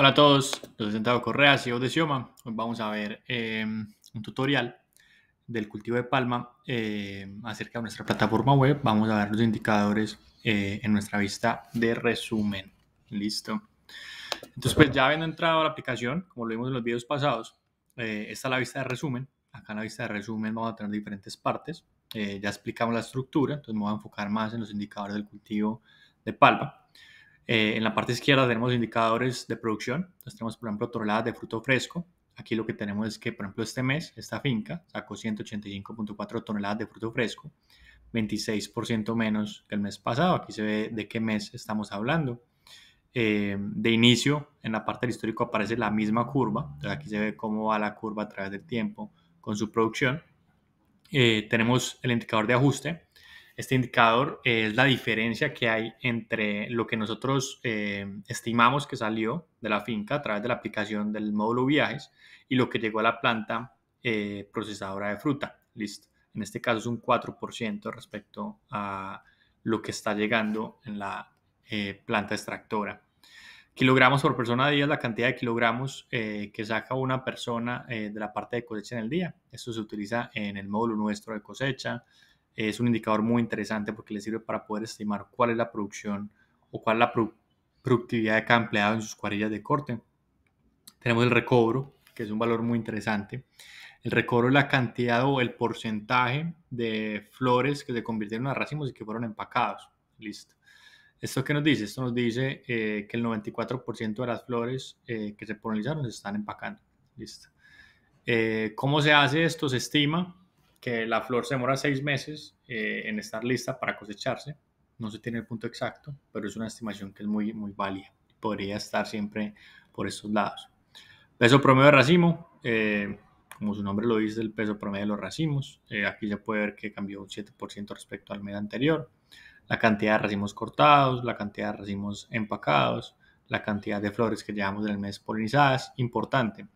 Hola a todos, yo soy Santiago Correa, CEO de Sioma. Hoy vamos a ver eh, un tutorial del cultivo de palma eh, acerca de nuestra plataforma web. Vamos a ver los indicadores eh, en nuestra vista de resumen. Listo. Entonces, pues ya habiendo entrado a la aplicación, como lo vimos en los videos pasados, esta es la vista de resumen. Acá en la vista de resumen vamos a tener diferentes partes. ya explicamos la estructura, entonces me voy a enfocar más en los indicadores del cultivo de palma. Eh, en la parte izquierda tenemos indicadores de producción. Entonces tenemos, por ejemplo, toneladas de fruto fresco. Aquí lo que tenemos es que, por ejemplo, este mes esta finca sacó 185.4 toneladas de fruto fresco, 26% menos que el mes pasado. Aquí se ve de qué mes estamos hablando. Eh, de inicio, en la parte del histórico aparece la misma curva. Entonces aquí se ve cómo va la curva a través del tiempo con su producción. Eh, tenemos el indicador de ajuste, este indicador es la diferencia que hay entre lo que nosotros eh, estimamos que salió de la finca a través de la aplicación del módulo viajes y lo que llegó a la planta eh, procesadora de fruta. Listo. En este caso es un 4% respecto a lo que está llegando en la eh, planta extractora. Kilogramos por persona a día es la cantidad de kilogramos que saca una persona de la parte de cosecha en el día. Esto se utiliza en el módulo nuestro de cosecha, es un indicador muy interesante porque le sirve para poder estimar cuál es la producción o cuál es la productividad de cada empleado en sus cuadrillas de corte. Tenemos el recobro, que es un valor muy interesante. El recobro es la cantidad o el porcentaje de flores que se convirtieron a racimos y que fueron empacados. Listo. ¿Esto qué nos dice? Esto nos dice eh, que el 94% de las flores eh, que se polinizaron se están empacando. Listo. Eh, ¿Cómo se hace esto? Se estima que la flor se demora seis meses eh, en estar lista para cosecharse. No se tiene el punto exacto, pero es una estimación que es muy, muy válida. Podría estar siempre por estos lados. Peso promedio de racimo, eh, como su nombre lo dice, el peso promedio de los racimos. Eh, aquí se puede ver que cambió un 7% respecto al mes anterior. La cantidad de racimos cortados, la cantidad de racimos empacados, la cantidad de flores que llevamos en el mes polinizadas, importante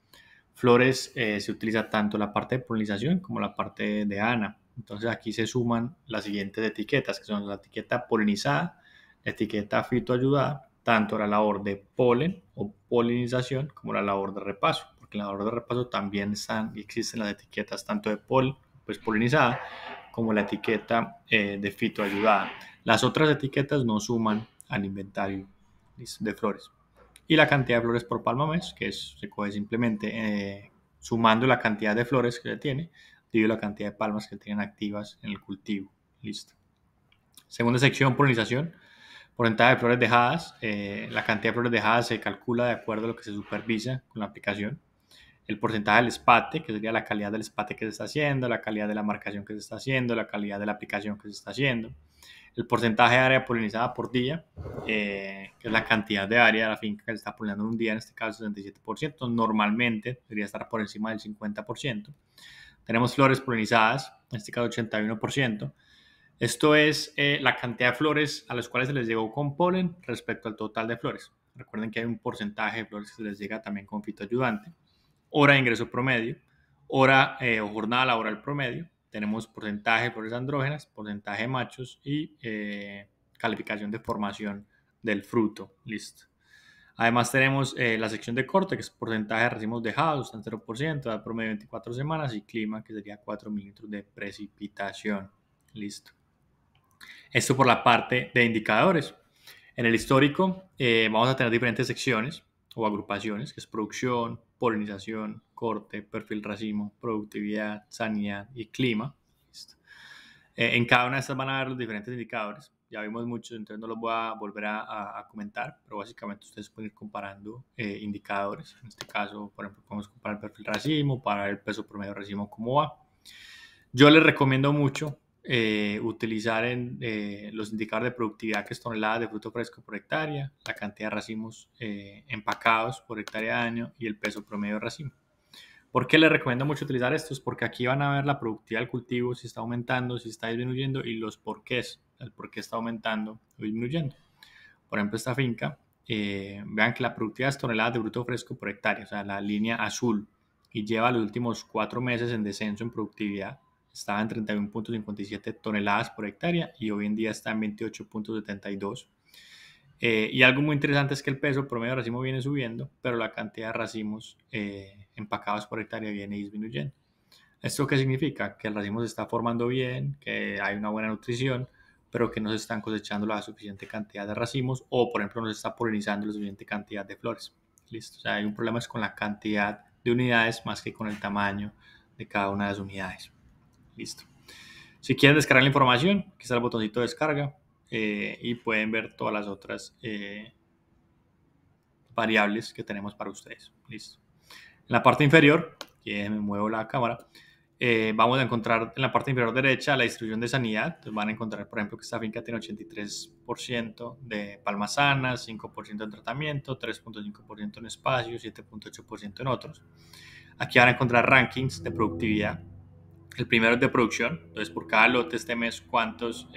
flores eh, se utiliza tanto la parte de polinización como la parte de ANA. Entonces aquí se suman las siguientes etiquetas, que son la etiqueta polinizada, la etiqueta fitoayudada, tanto la labor de polen o polinización como la labor de repaso, porque en la labor de repaso también están, existen las etiquetas tanto de pol, pues polinizada, como la etiqueta eh, de fitoayudada. Las otras etiquetas no suman al inventario de flores y la cantidad de flores por palma mes, que es, se coge simplemente eh, sumando la cantidad de flores que se tiene, dividido la cantidad de palmas que tienen activas en el cultivo. Listo. Segunda sección, polinización. Porcentaje de flores dejadas. Eh, la cantidad de flores dejadas se calcula de acuerdo a lo que se supervisa con la aplicación. El porcentaje del espate, que sería la calidad del espate que se está haciendo, la calidad de la marcación que se está haciendo, la calidad de la aplicación que se está haciendo. El porcentaje de área polinizada por día, eh, que es la cantidad de área de la finca que se está polinando en un día, en este caso 67%, normalmente debería estar por encima del 50%. Tenemos flores polinizadas, en este caso 81%. Esto es eh, la cantidad de flores a las cuales se les llegó con polen respecto al total de flores. Recuerden que hay un porcentaje de flores que se les llega también con fitoayudante. Hora de ingreso promedio, hora eh, o jornada laboral promedio. Tenemos porcentaje de flores andrógenas, porcentaje de machos y calificación de formación del fruto. Listo. Además tenemos eh, la sección de corte, que es porcentaje de racimos dejados, está en 0%, da promedio 24 semanas, y clima, que sería 4 milímetros de precipitación. Listo. Esto por la parte de indicadores. En el histórico eh, vamos a tener diferentes secciones o agrupaciones, que es producción, polinización, corte, perfil racimo, productividad, sanidad y clima. Listo. Eh, en cada una de estas van a ver los diferentes indicadores ya vimos muchos, entonces no los voy a volver a, comentar, pero básicamente ustedes pueden ir comparando eh, indicadores. En este caso, por ejemplo, podemos comparar el perfil racimo para el peso promedio racimo, cómo va. Yo les recomiendo mucho eh, utilizar eh, los indicadores de productividad, que es tonelada de fruto fresco por hectárea, la cantidad de racimos empacados por hectárea de año y el peso promedio racimo. ¿Por qué les recomiendo mucho utilizar estos? Porque aquí van a ver la productividad del cultivo, si está aumentando, si está disminuyendo y los porqués, el por qué está aumentando o disminuyendo. Por ejemplo, esta finca, eh, vean que la productividad es toneladas de bruto fresco por hectárea, o sea, la línea azul, y lleva los últimos cuatro meses en descenso en productividad. Estaba en 31.57 toneladas por hectárea y hoy en día está en 28.72 eh, y algo muy interesante es que el peso promedio de racimo viene subiendo, pero la cantidad de racimos eh, empacados por hectárea viene disminuyendo. ¿Esto qué significa? Que el racimo se está formando bien, que hay una buena nutrición, pero que no se están cosechando la suficiente cantidad de racimos o, por ejemplo, no se está polinizando la suficiente cantidad de flores. Listo. O sea, hay un problema es con la cantidad de unidades más que con el tamaño de cada una de las unidades. Listo. Si quieren descargar la información, aquí está el botoncito de descarga. Eh, y pueden ver todas las otras eh, variables que tenemos para ustedes. Listo. En la parte inferior, que me muevo la cámara, eh, vamos a encontrar en la parte inferior derecha la distribución de sanidad. Entonces van a encontrar, por ejemplo, que esta finca tiene 83% de palmas sanas, 5% en tratamiento, 3.5% en espacio, 7.8% en otros. Aquí van a encontrar rankings de productividad. El primero es de producción, entonces por cada lote este mes cuántos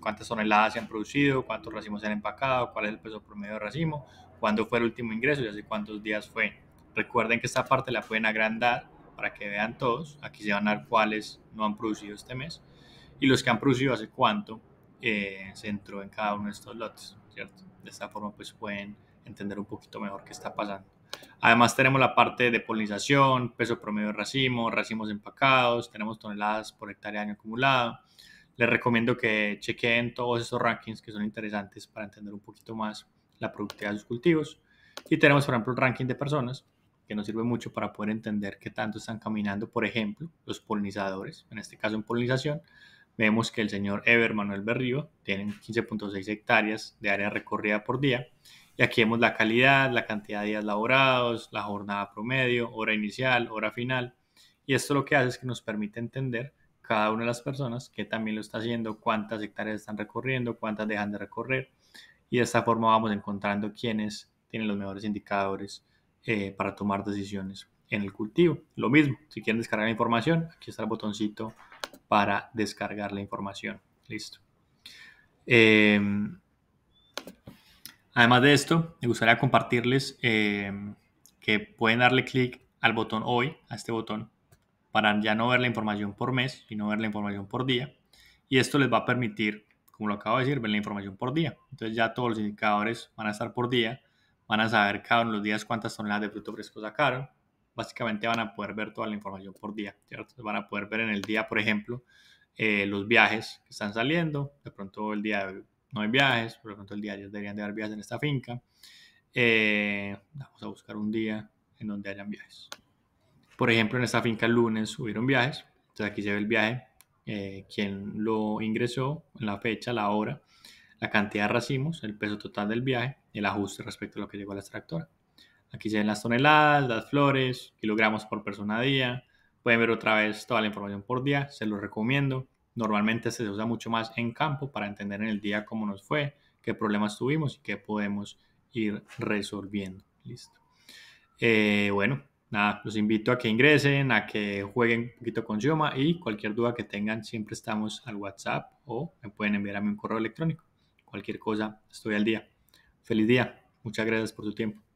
cuántas toneladas se han producido, cuántos racimos se han empacado, cuál es el peso promedio de racimo, cuándo fue el último ingreso y hace cuántos días fue. Recuerden que esta parte la pueden agrandar para que vean todos. Aquí se van a ver cuáles no han producido este mes y los que han producido hace cuánto eh, se entró en cada uno de estos lotes, ¿cierto? De esta forma pues pueden entender un poquito mejor qué está pasando. Además tenemos la parte de polinización, peso promedio de racimo, racimos empacados, tenemos toneladas por hectárea de año acumulado, les recomiendo que chequeen todos esos rankings que son interesantes para entender un poquito más la productividad de sus cultivos. Y tenemos, por ejemplo, el ranking de personas, que nos sirve mucho para poder entender qué tanto están caminando, por ejemplo, los polinizadores. En este caso, en polinización, vemos que el señor Ever Manuel Berrío tiene 15.6 hectáreas de área recorrida por día. Y aquí vemos la calidad, la cantidad de días laborados, la jornada promedio, hora inicial, hora final. Y esto lo que hace es que nos permite entender cada una de las personas, que también lo está haciendo, cuántas hectáreas están recorriendo, cuántas dejan de recorrer. Y de esta forma vamos encontrando quiénes tienen los mejores indicadores eh, para tomar decisiones en el cultivo. Lo mismo, si quieren descargar la información, aquí está el botoncito para descargar la información. Listo. Em, además de esto, me gustaría compartirles em, que pueden darle clic al botón hoy, a este botón, para ya no ver la información por mes, y no ver la información por día. Y esto les va a permitir, como lo acabo de decir, ver la información por día. Entonces ya todos los indicadores van a estar por día, van a saber cada uno de los días cuántas toneladas de fruto fresco sacaron. Básicamente van a poder ver toda la información por día, Van a poder ver en el día, por ejemplo, eh, los viajes que están saliendo. De pronto el día no hay viajes, por lo el día deberían de haber viajes en esta finca. Eh, vamos a buscar un día en donde hayan viajes. Por ejemplo, en esta finca el lunes subieron viajes, entonces aquí se ve el viaje, eh, quién lo ingresó, la fecha, la hora, la cantidad de racimos, el peso total del viaje, el ajuste respecto a lo que llegó a la extractora. Aquí se ven las toneladas, las flores, kilogramos por persona a día. Pueden ver otra vez toda la información por día, se los recomiendo. Normalmente se usa mucho más en campo para entender en el día cómo nos fue, qué problemas tuvimos y qué podemos ir resolviendo. Listo. Eh, bueno, nada, los invito a que ingresen, a que jueguen un poquito con Xioma y cualquier duda que tengan, siempre estamos al WhatsApp o me pueden enviar a un correo electrónico. Cualquier cosa, estoy al día. Feliz día. Muchas gracias por tu tiempo.